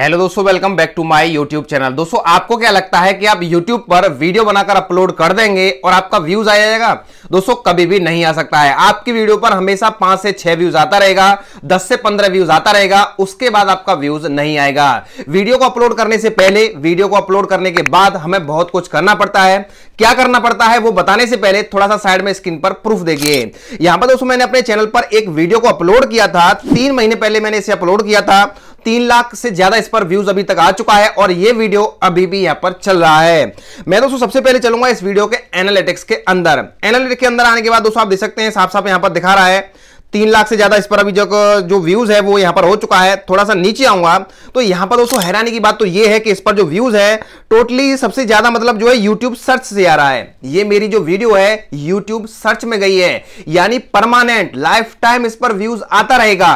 hello दोस्तों welcome back to my YouTube channel दोस्तों आपको क्या लगता है कि आप यूट्यूब पर वीडियो बनाकर अपलोड कर देंगे और आपका व्यूज आ जाएगा दोस्तों कभी भी नहीं आ सकता है आपकी वीडियो पर हमेशा पांच से छह व्यूज आता रहेगा दस से पंद्रह व्यूज आता रहेगा उसके बाद आपका व्यूज नहीं आएगा वीडियो को अपलोड करने से पहले वीडियो को अपलोड करने के बाद हमें बहुत कुछ करना पड़ता है क्या करना पड़ता है वो बताने से पहले थोड़ा सा साइड में स्क्रीन पर प्रूफ देखिए यहां पर दोस्तों मैंने अपने चैनल पर एक वीडियो को अपलोड किया था तीन महीने पहले मैंने इसे अपलोड किया था तीन लाख से ज्यादा इस पर व्यूज अभी तक आ चुका है और ये वीडियो अभी भी यहां पर चल रहा है मैं दोस्तों सबसे पहले चलूंगा इस वीडियो के एनालिटिक्स के अंदर एनालिटिक्स के अंदर आने के बाद दोस्तों आप देख सकते हैं साफ साफ यहां पर दिखा रहा है तीन लाख से ज्यादा इस पर अभी जो जो व्यूज है वो यहां पर हो चुका है थोड़ा सा नीचे आऊंगा तो यहां पर दोस्तों हैरानी की बात तो ये है कि इस पर जो व्यूज है टोटली सबसे ज्यादा मतलब जो है यूट्यूब सर्च से आ रहा है ये मेरी जो वीडियो है यूट्यूब सर्च में गई है यानी परमानेंट लाइफ टाइम इस पर व्यूज आता रहेगा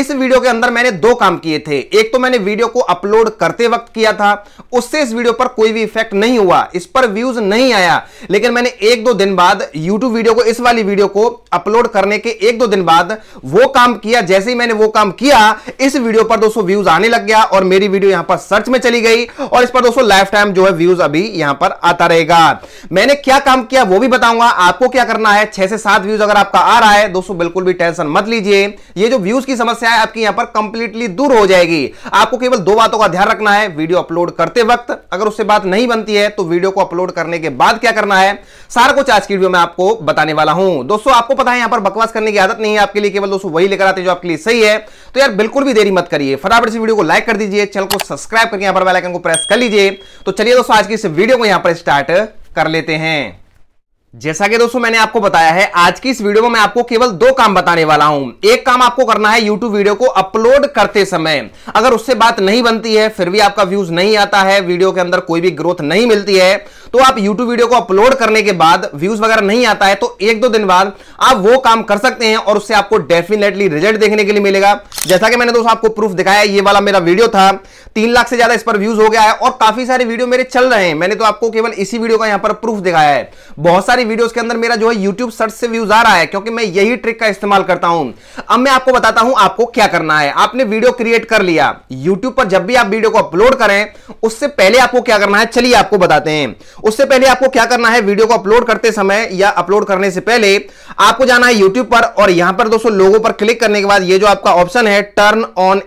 इस वीडियो के अंदर मैंने दो काम किए थे एक तो मैंने वीडियो को अपलोड करते वक्त किया था उससे इस वीडियो पर कोई भी इफेक्ट नहीं हुआ इस पर व्यूज नहीं आया लेकिन मैंने एक दो दिन बाद यूट्यूब वीडियो को इस वाली वीडियो को अपलोड करने के एक दो दिन बाद वो काम किया जैसे ही मैंने वो काम किया इस वीडियो पर दोस्तों व्यूज आने लग गया और मेरी वीडियो यहां पर सर्च में चली गई और इस पर दोस्तों लाइफ टाइम जो है व्यूज अभी यहां पर आता रहेगा मैंने क्या काम किया वो भी बताऊंगा आपको क्या करना है छह से सात व्यूज अगर आपका आ रहा है दोस्तों बिल्कुल भी टेंशन मत लीजिए ये जो व्यूज की समस्या समस्याएं आपकी यहां पर कंप्लीटली दूर हो जाएगी आपको केवल दो बातों का ध्यान रखना है वीडियो अपलोड करते वक्त अगर उससे बात नहीं बनती है तो वीडियो को अपलोड करने के बाद क्या करना है सारा कुछ आज की वीडियो में आपको बताने वाला हूं दोस्तों आपको पता है यहां पर बकवास करने की आदत नहीं है आपके लिए केवल दोस्तों वही लेकर आते जो आपके लिए सही है तो यार बिल्कुल भी देरी मत करिए फटाफट से वीडियो को लाइक कर दीजिए चैनल को सब्सक्राइब करके यहां पर बेलाइकन को प्रेस कर लीजिए तो चलिए दोस्तों आज की इस वीडियो को यहां पर स्टार्ट कर लेते हैं जैसा कि दोस्तों मैंने आपको बताया है आज की इस वीडियो में मैं आपको केवल दो काम बताने वाला हूं एक काम आपको करना है यूट्यूब वीडियो को अपलोड करते समय अगर उससे बात नहीं बनती है फिर भी आपका व्यूज नहीं आता है वीडियो के अंदर कोई भी ग्रोथ नहीं मिलती है तो आप यूट्यूब वीडियो को अपलोड करने के बाद व्यूज वगैरह नहीं आता है तो एक दो दिन बाद आप वो काम कर सकते हैं और उससे आपको डेफिनेटली रिजल्ट देखने के लिए मिलेगा जैसा कि मैंने दोस्तों आपको प्रूफ दिखाया ये वाला मेरा वीडियो था तीन लाख से ज्यादा इस पर व्यूज हो गया है और काफी सारे वीडियो मेरे चल रहे हैं मैंने तो आपको केवल इसी वीडियो का यहां पर प्रूफ दिखाया है बहुत सारी वीडियोस के अंदर मेरा जो है यूट्यूब सर्च से व्यूज आ रहा है क्योंकि मैं यही ट्रिक का इस्तेमाल करता हूं अब मैं आपको बताता हूं आपको क्या करना है आपने वीडियो क्रिएट कर लिया यूट्यूब पर जब भी आप वीडियो को अपलोड करें उससे पहले आपको क्या करना है चलिए आपको बताते हैं उससे पहले आपको क्या करना है वीडियो को अपलोड करते समय या अपलोड करने से पहले आपको जाना है यूट्यूब पर और यहां पर दोस्तों लोगों पर क्लिक करने के बाद ये जो आपका ऑप्शन है है टर्न ऑन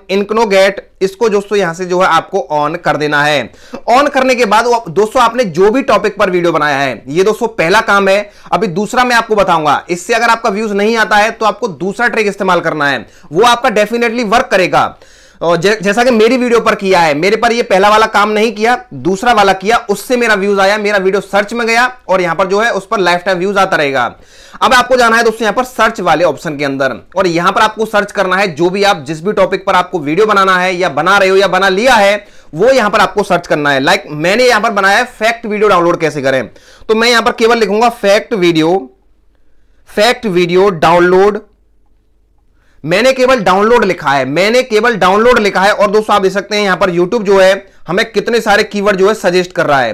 गेट इसको दोस्तों यहां से जो है आपको ऑन कर देना है ऑन करने के बाद दोस्तों आपने जो भी टॉपिक पर वीडियो बनाया है ये दोस्तों पहला काम है अभी दूसरा मैं आपको बताऊंगा इससे अगर आपका व्यूज नहीं आता है तो आपको दूसरा ट्रिक इस्तेमाल करना है वो आपका डेफिनेटली वर्क करेगा और जैसा कि मेरी वीडियो पर किया है मेरे पर ये पहला वाला काम नहीं किया दूसरा वाला किया उससे मेरा व्यूज आया मेरा वीडियो सर्च में गया और यहां पर जो है उस पर लाइफ टाइम व्यूज आता रहेगा अब आपको जाना है दोस्तों यहां पर सर्च वाले ऑप्शन के अंदर और यहां पर आपको सर्च करना है जो भी आप जिस भी टॉपिक पर आपको वीडियो बनाना है या बना रहे हो या बना लिया है वो यहां पर आपको सर्च करना है लाइक मैंने यहां पर बनाया है फैक्ट वीडियो डाउनलोड कैसे करें तो मैं यहां पर केवल लिखूंगा fact video fact video download मैंने केवल डाउनलोड लिखा है मैंने केवल डाउनलोड लिखा है और दोस्तों आप देख सकते हैं यहां पर यूट्यूब जो है हमें कितने सारे कीवर्ड जो है सजेस्ट कर रहा है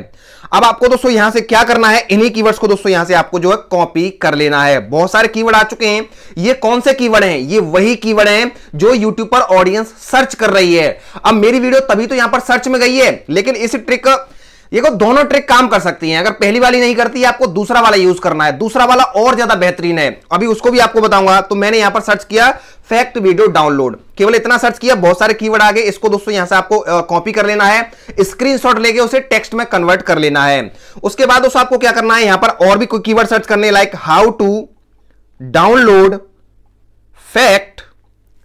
अब आपको दोस्तों यहां से क्या करना है इन्हीं कीवर्ड्स को दोस्तों यहां से आपको जो है कॉपी कर लेना है बहुत सारे कीवर्ड आ चुके हैं ये कौन से कीवर्ड हैं ये वही कीवर्ड हैं जो यूट्यूब पर ऑडियंस सर्च कर रही है अब मेरी वीडियो तभी तो यहां पर सर्च में गई है लेकिन इस ट्रिक ये को दोनों ट्रिक काम कर सकती हैं अगर पहली वाली नहीं करती है आपको दूसरा वाला यूज करना है दूसरा वाला और ज्यादा बेहतरीन है अभी उसको भी आपको बताऊंगा तो मैंने यहां पर सर्च किया फैक्ट वीडियो डाउनलोड केवल इतना सर्च किया बहुत सारे कीवर्ड आ गए इसको दोस्तों यहां से आपको कॉपी कर लेना है स्क्रीनशॉट लेके उसे टेक्स्ट में कन्वर्ट कर लेना है उसके बाद दोस्तों आपको क्या करना है यहां पर और भी कोई कीवर्ड सर्च करने like how to download fact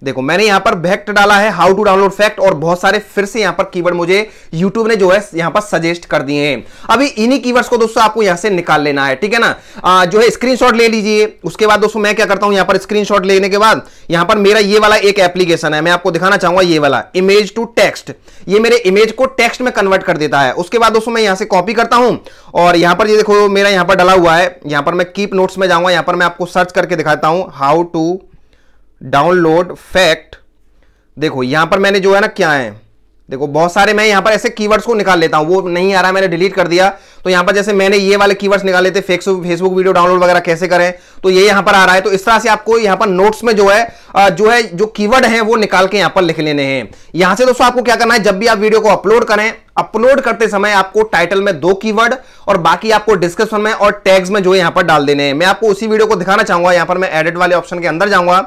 देखो मैंने यहां पर भैक्ट डाला है हाउ टू डाउनलोड फैक्ट और बहुत सारे फिर से यहां पर कीवर्ड मुझे YouTube ने जो है यहां पर सजेस्ट कर दिए हैं अभी इन्हीं कीवर्ड्स को दोस्तों आपको यहां से निकाल लेना है ठीक है ना आ, जो है स्क्रीनशॉट ले लीजिए उसके बाद दोस्तों मैं क्या करता हूं यहां पर स्क्रीन लेने के बाद यहां पर मेरा ये वाला एक एप्लीकेशन है मैं आपको दिखाना चाहूंगा ये वाला इमेज टू टेक्स्ट ये मेरे इमेज को टेक्स्ट में कन्वर्ट कर देता है उसके बाद दोस्तों मैं यहां से कॉपी करता हूं और यहां पर ये देखो मेरा यहां पर डला हुआ है यहां पर मैं कीप नोट्स में जाऊंगा यहां पर मैं आपको सर्च करके दिखाता हूं हाउ टू डाउनलोड फैक्ट देखो यहां पर मैंने जो है ना क्या है देखो बहुत सारे मैं यहां पर ऐसे कीवर्ड्स को निकाल लेता हूं वो नहीं आ रहा मैंने डिलीट कर दिया तो यहां पर जैसे मैंने ये वाले कीवर्ड्स निकाल लेते फेसबुक फेसबुक वीडियो डाउनलोड वगैरह कैसे करें तो ये यहां पर आ रहा है तो इस तरह से आपको यहां पर नोट्स में जो है जो है जो कीवर्ड है वो निकाल के यहां पर लिख लेने हैं यहां से दोस्तों आपको क्या करना है जब भी आप वीडियो को अपलोड करें अपलोड करते समय आपको टाइटल में दो कीवर्ड और बाकी आपको डिस्क्रिप्शन में और टैग्स में जो है यहां पर डाल देने हैं मैं आपको उसी वीडियो को दिखाना चाहूंगा यहां पर मैं एडिट वाले ऑप्शन के अंदर जाऊंगा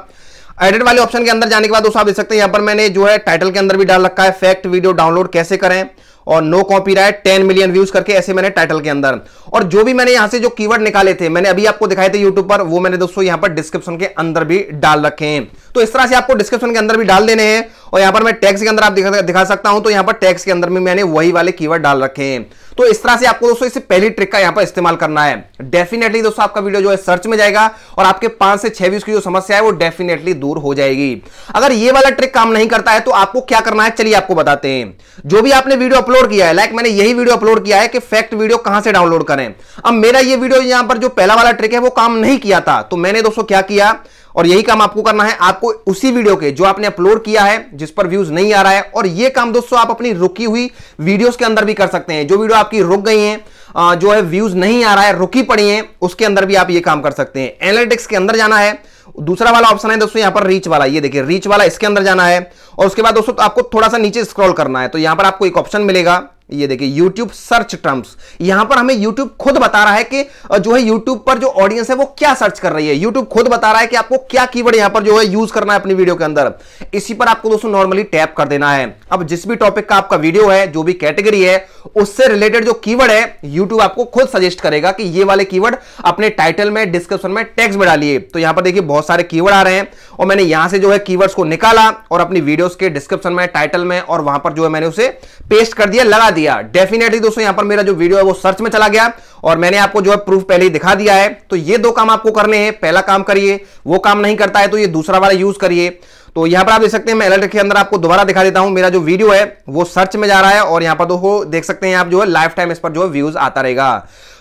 एडिट वाले ऑप्शन के अंदर जाने के बाद दोस्तों आप देख सकते हैं यहां पर मैंने जो है टाइटल के अंदर भी डाल रखा है फैक्ट वीडियो डाउनलोड कैसे करें और नो कॉपीराइट 10 मिलियन व्यूज करके ऐसे मैंने टाइटल के अंदर और जो भी मैंने यहां से जो कीवर्ड निकाले थे मैंने अभी आपको दिखाए थे यूट्यूब पर वो मैंने दोस्तों यहां पर डिस्क्रिप्शन के अंदर भी डाल रखे हैं तो इस तरह से आपको डिस्क्रिप्शन के अंदर भी डाल देने हैं और यहां पर मैं टैक्स के अंदर आप दिखा, दिखा सकता हूं तो यहां पर टैक्स के अंदर भी मैंने वही वाले कीवर्ड डाल रखे हैं तो इस तरह से आपको दोस्तों इसे पहली ट्रिक का यहां पर इस्तेमाल करना है डेफिनेटली दोस्तों आपका वीडियो जो है सर्च में जाएगा और आपके पांच से छह व्यूज की जो समस्या है वो डेफिनेटली दूर हो जाएगी अगर ये वाला ट्रिक काम नहीं करता है तो आपको क्या करना है चलिए आपको बताते हैं जो भी आपने वीडियो अपलोड किया है लाइक मैंने यही वीडियो अपलोड किया है कि फैक्ट वीडियो कहां से डाउनलोड करें अब मेरा ये वीडियो यहां पर जो पहला वाला ट्रिक है वो काम नहीं किया था तो मैंने दोस्तों क्या किया और यही काम आपको करना है आपको उसी वीडियो के जो आपने अपलोड किया है जिस पर व्यूज नहीं आ रहा है और ये काम दोस्तों आप अपनी रुकी हुई वीडियोस के अंदर भी कर सकते हैं जो वीडियो आपकी रुक गई है जो है व्यूज नहीं आ रहा है रुकी पड़ी है उसके अंदर भी आप ये काम कर सकते हैं एनालिटिक्स के अंदर जाना है दूसरा वाला ऑप्शन है दोस्तों यहां पर रीच वाला ये देखिए रीच वाला इसके अंदर जाना है और उसके बाद दोस्तों आपको थोड़ा सा नीचे स्क्रॉल करना है तो यहां पर आपको एक ऑप्शन मिलेगा ये देखिए YouTube सर्च टर्म्स यहां पर हमें YouTube खुद बता रहा है कि जो है YouTube पर जो ऑडियंस है वो क्या सर्च कर रही है YouTube खुद बता रहा है कि आपको क्या कीवर्ड यहां पर जो है यूज करना है अपनी वीडियो के अंदर इसी पर आपको दोस्तों नॉर्मली टैप कर देना है अब जिस भी टॉपिक का आपका वीडियो है जो भी कैटेगरी है उससे रिलेटेड जो की है यूट्यूब आपको खुद सजेस्ट करेगा कि ये वाले की अपने टाइटल में डिस्क्रिप्शन में टेक्स में डालिए तो यहां पर देखिए बहुत सारे की आ रहे हैं और मैंने यहां से जो है की को निकाला और अपनी वीडियो के डिस्क्रिप्शन में टाइटल में और वहां पर जो है मैंने उसे पेस्ट कर दिया लगा दिया डेफिनेटली दोस्तों यहां पर मेरा जो वीडियो है वो सर्च में चला गया और मैंने आपको जो है प्रूफ पहले ही दिखा दिया है तो ये दो काम आपको करने हैं पहला काम करिए वो काम नहीं करता है तो ये दूसरा वाला यूज करिए तो यहां पर आप देख सकते हैं मैं अलर्ट के अंदर आपको दोबारा दिखा देता हूं मेरा जो वीडियो है वो सर्च में जा रहा है और यहां पर दोस्तों देख सकते हैं आप जो है लाइफ टाइम इस पर जो है व्यूज आता रहेगा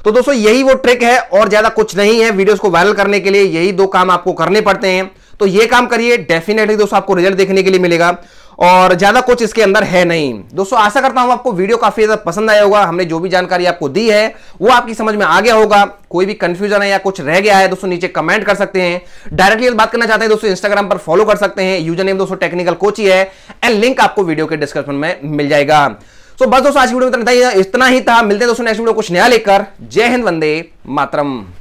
तो दोस्तों यही वो ट्रिक है और ज्यादा कुछ नहीं है वीडियोस को वायरल करने के लिए यही दो काम आपको करने पड़ते हैं तो ये काम करिए डेफिनेटली दोस्तों आपको रिजल्ट देखने के लिए मिलेगा और ज़्यादा कुछ इसके अंदर है नहीं दोस्तों आशा करता हूं आपको वीडियो काफ़ी ज़्यादा पसंद आया होगा हमने जो भी जानकारी आपको दी है वो आपकी समझ में आ गया होगा कोई भी कंफ्यूजन है या कुछ रह गया है दोस्तों नीचे कमेंट कर सकते हैं डायरेक्टली बात करना चाहते हैं दोस्तों इंस्टाग्राम पर फॉलो कर सकते हैं यूजर नेम दोस्तों टेक्निकल कोच ही है एंड लिंक आपको वीडियो के डिस्क्रिप्शन में मिल जाएगा तो बस दोस्तों आज की वीडियो में इतना ही था मिलते हैं दोस्तों नेक्स्ट वीडियो कुछ नया लेकर जय हिंद वंदे मातरम